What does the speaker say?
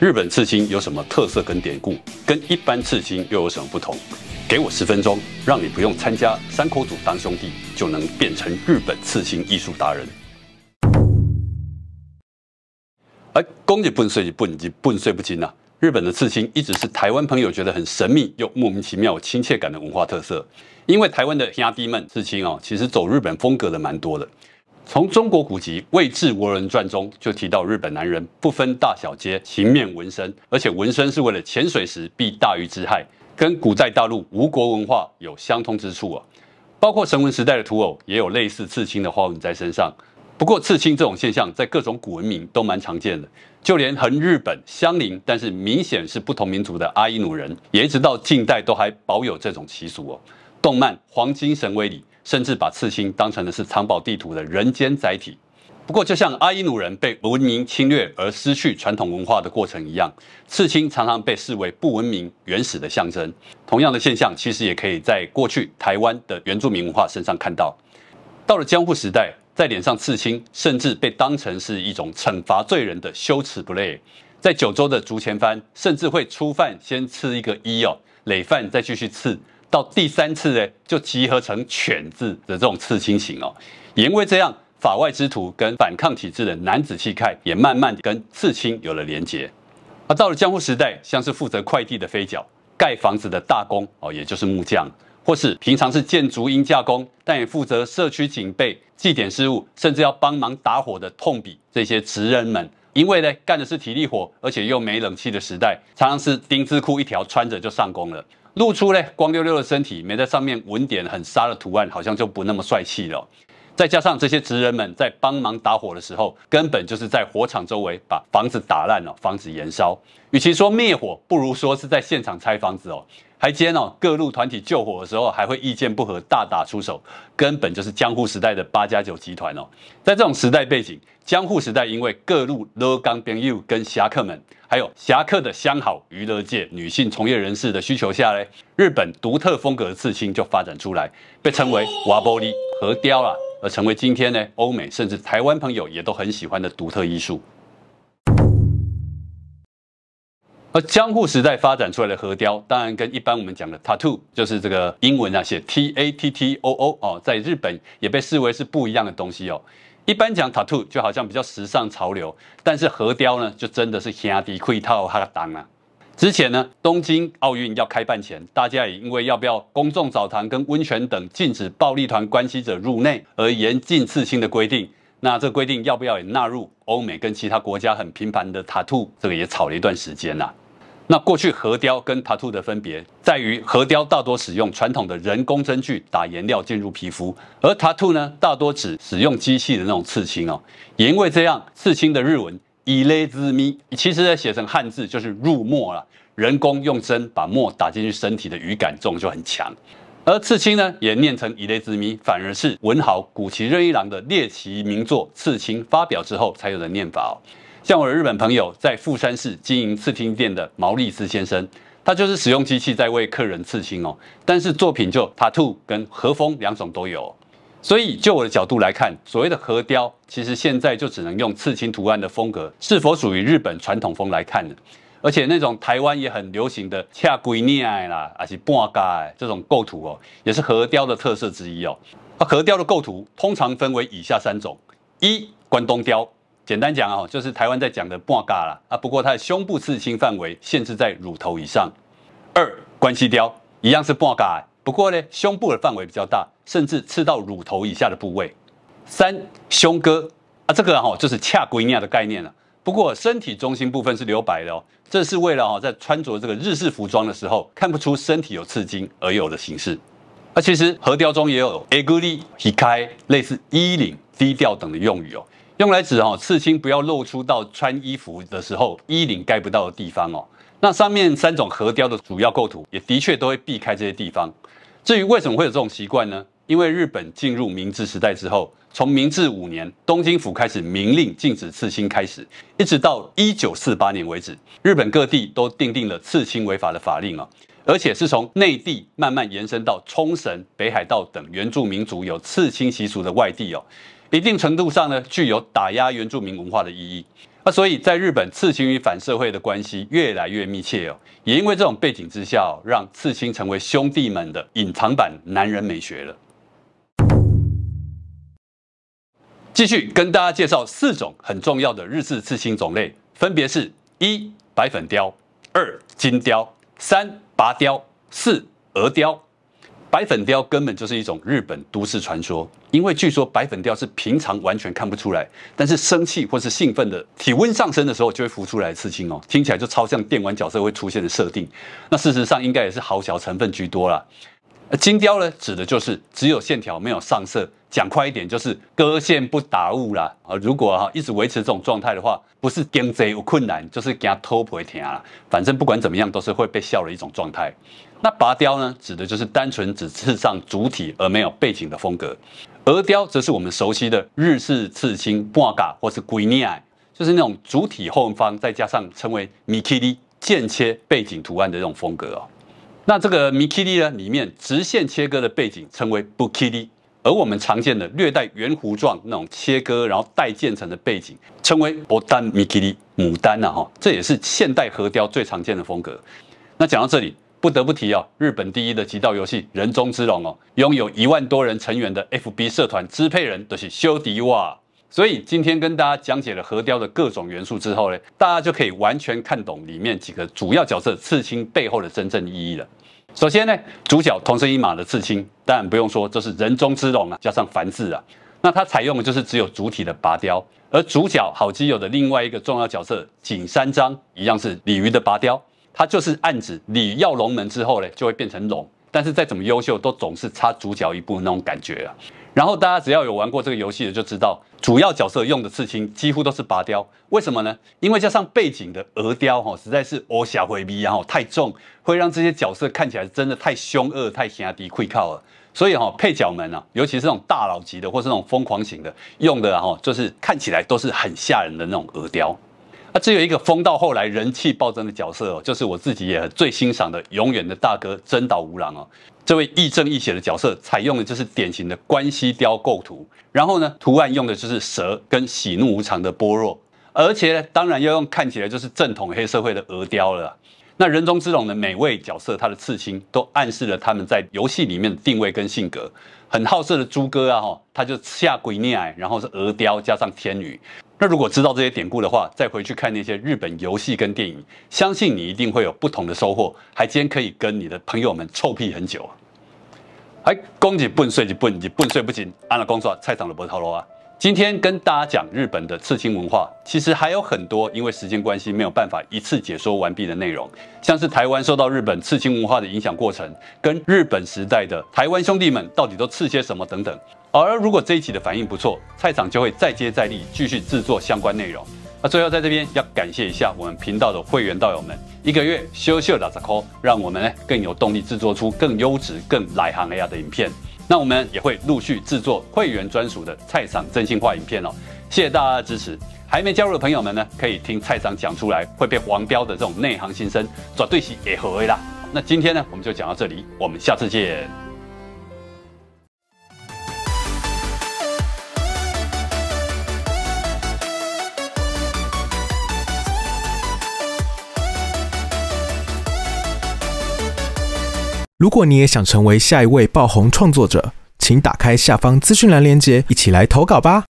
日本刺青有什么特色跟典故？跟一般刺青又有什么不同？给我十分钟，让你不用参加山口组当兄弟，就能变成日本刺青艺术达人。哎，恭喜不能睡，不你不能睡不醒啊！日本的刺青一直是台湾朋友觉得很神秘又莫名其妙、亲切感的文化特色。因为台湾的兄弟们刺青哦，其实走日本风格的蛮多的。从中国古籍《魏志国人传》中就提到，日本男人不分大小街，情面纹身，而且纹身是为了潜水时避大鱼之害，跟古代大陆吴国文化有相通之处啊。包括神文时代的土偶也有类似刺青的花纹在身上。不过刺青这种现象在各种古文明都蛮常见的，就连和日本相邻但是明显是不同民族的阿伊努人，也一直到近代都还保有这种习俗哦。动漫《黄金神威》里，甚至把刺青当成的是藏宝地图的人间载体。不过，就像阿伊努人被文明侵略而失去传统文化的过程一样，刺青常常被视为不文明、原始的象征。同样的现象，其实也可以在过去台湾的原住民文化身上看到。到了江户时代，在脸上刺青，甚至被当成是一种惩罚罪人的羞耻不累。在九州的竹前藩，甚至会初犯先刺一个一哦，累犯再继续刺。到第三次呢，就集合成“犬”字的这种刺青型哦，也因为这样，法外之徒跟反抗体制的男子气概也慢慢跟刺青有了连结。而到了江户时代，像是负责快递的飞脚、盖房子的大工哦，也就是木匠，或是平常是建筑鹰架工，但也负责社区警备、祭典事务，甚至要帮忙打火的痛笔这些职人们，因为呢，干的是体力活，而且又没冷气的时代，常常是丁字裤一条穿着就上工了。露出嘞光溜溜的身体，没在上面纹点很沙的图案，好像就不那么帅气了。再加上这些职人们在帮忙打火的时候，根本就是在火场周围把房子打烂了，防止延烧。与其说灭火，不如说是在现场拆房子哦。还兼哦，各路团体救火的时候还会意见不合，大打出手，根本就是江户时代的八家九集团哦。在这种时代背景，江户时代因为各路乐冈编友跟侠客们，还有侠客的相好、娱乐界女性从业人士的需求下咧，日本独特风格的刺青就发展出来，被称为瓦玻璃和雕啊。而成为今天呢，欧美甚至台湾朋友也都很喜欢的独特艺术。而江户时代发展出来的河雕，当然跟一般我们讲的 tattoo 就是这个英文啊写 T A T T O O 哦，在日本也被视为是不一样的东西哦。一般讲 tattoo 就好像比较时尚潮流，但是河雕呢，就真的是兄弟一套哈当啊。之前呢，东京奥运要开办前，大家也因为要不要公众澡堂跟温泉等禁止暴力团关系者入内而严禁刺青的规定，那这规定要不要也纳入欧美跟其他国家很频繁的塔 o 这个也吵了一段时间呐。那过去核雕跟塔 o 的分别在于，核雕大多使用传统的人工针具打颜料进入皮肤，而塔 o 呢大多只使用机器的那种刺青哦。也因为这样，刺青的日文。以勒之弥，其实呢写成汉字就是入墨了。人工用针把墨打进去，身体的语感重就很强。而刺青呢也念成以勒之弥，反而是文豪古奇任一郎的猎奇名作《刺青》发表之后才有的念法哦。像我的日本朋友在富山市经营刺青店的毛利斯先生，他就是使用机器在为客人刺青哦。但是作品就 tattoo 跟和风两种都有。所以，就我的角度来看，所谓的核雕，其实现在就只能用刺青图案的风格，是否属于日本传统风来看呢？而且，那种台湾也很流行的恰龟孽啦，还是半盖这种构图哦，也是核雕的特色之一哦。那核雕的构图通常分为以下三种：一、关东雕，简单讲哦，就是台湾在讲的半盖啦，啊，不过它的胸部刺青范围限制在乳头以上；二、关西雕，一样是半盖。不过呢，胸部的范围比较大，甚至刺到乳头以下的部位。三胸割啊，这个哈就是恰尼亚的概念了。不过身体中心部分是留白的哦，这是为了哈在穿着这个日式服装的时候看不出身体有刺青而有的形式。啊，其实和雕中也有 e g u l i hikai，类似衣领、低调等的用语哦，用来指哈刺青不要露出到穿衣服的时候衣领盖不到的地方哦。那上面三种核雕的主要构图也的确都会避开这些地方。至于为什么会有这种习惯呢？因为日本进入明治时代之后，从明治五年东京府开始明令禁止刺青开始，一直到一九四八年为止，日本各地都订定了刺青违法的法令啊，而且是从内地慢慢延伸到冲绳、北海道等原住民族有刺青习俗的外地哦，一定程度上呢具有打压原住民文化的意义。那所以，在日本，刺青与反社会的关系越来越密切哦。也因为这种背景之下，让刺青成为兄弟们的隐藏版男人美学了。继续跟大家介绍四种很重要的日式刺青种类，分别是：一、白粉雕；二、金雕；三、拔雕；四、鹅雕。白粉雕根本就是一种日本都市传说，因为据说白粉雕是平常完全看不出来，但是生气或是兴奋的体温上升的时候就会浮出来刺青哦，听起来就超像电玩角色会出现的设定，那事实上应该也是好小成分居多而金雕呢，指的就是只有线条没有上色。讲快一点，就是割线不打物啦啊！如果哈一直维持这种状态的话，不是经济有困难，就是他偷婆听啦。反正不管怎么样，都是会被笑的一种状态。那拔雕呢，指的就是单纯只刺上主体而没有背景的风格。鹅雕则是我们熟悉的日式刺青，Manga 或是 Guinea，就是那种主体后方再加上称为 Mikiri 间切背景图案的这种风格哦。那这个 Mikiri 呢，里面直线切割的背景称为 b o k i r i 而我们常见的略带圆弧状那种切割，然后带渐层的背景，称为牡丹 m i k i i 牡丹呐哈，这也是现代核雕最常见的风格。那讲到这里，不得不提啊，日本第一的极道游戏人中之龙哦，拥有一万多人成员的 FB 社团支配人都是修迪瓦。所以今天跟大家讲解了核雕的各种元素之后呢，大家就可以完全看懂里面几个主要角色刺青背后的真正意义了。首先呢，主角同生一马的刺青，当然不用说，这是人中之龙啊，加上凡字啊，那它采用的就是只有主体的拔雕。而主角好基友的另外一个重要角色景三章，一样是鲤鱼的拔雕，它就是暗指鲤跃龙门之后呢，就会变成龙，但是再怎么优秀，都总是差主角一步那种感觉啊。然后大家只要有玩过这个游戏的，就知道主要角色用的刺青几乎都是拔雕，为什么呢？因为加上背景的鹅雕，哈，实在是恶小回避，然后太重，会让这些角色看起来真的太凶恶、太吓敌、会靠了。所以哈，配角们啊，尤其是那种大佬级的，或是那种疯狂型的，用的哈，就是看起来都是很吓人的那种鹅雕。那只有一个疯到后来人气暴增的角色，就是我自己也最欣赏的永远的大哥真岛吾郎哦。这位亦正亦邪的角色，采用的就是典型的关西雕构图，然后呢，图案用的就是蛇跟喜怒无常的波若，而且当然要用看起来就是正统黑社会的鹅雕了。那人中之龙的每位角色，他的刺青都暗示了他们在游戏里面的定位跟性格。很好色的猪哥啊，哈，他就下鬼涅然后是鹅雕加上天女。那如果知道这些典故的话，再回去看那些日本游戏跟电影，相信你一定会有不同的收获，还今天可以跟你的朋友们臭屁很久。哎，恭喜笨衰日笨，你笨睡不紧，安那讲说菜场的波头罗啊。今天跟大家讲日本的刺青文化，其实还有很多因为时间关系没有办法一次解说完毕的内容，像是台湾受到日本刺青文化的影响过程，跟日本时代的台湾兄弟们到底都刺些什么等等。而如果这一集的反应不错，菜场就会再接再厉继续制作相关内容。那最后在这边要感谢一下我们频道的会员道友们，一个月咻咻打折扣，让我们呢更有动力制作出更优质、更来行耐压的影片。那我们也会陆续制作会员专属的菜场真心话影片哦，谢谢大家的支持。还没加入的朋友们呢，可以听菜场讲出来会被黄标”的这种内行心声，绝对戏也合味啦。那今天呢，我们就讲到这里，我们下次见。如果你也想成为下一位爆红创作者，请打开下方资讯栏链接，一起来投稿吧。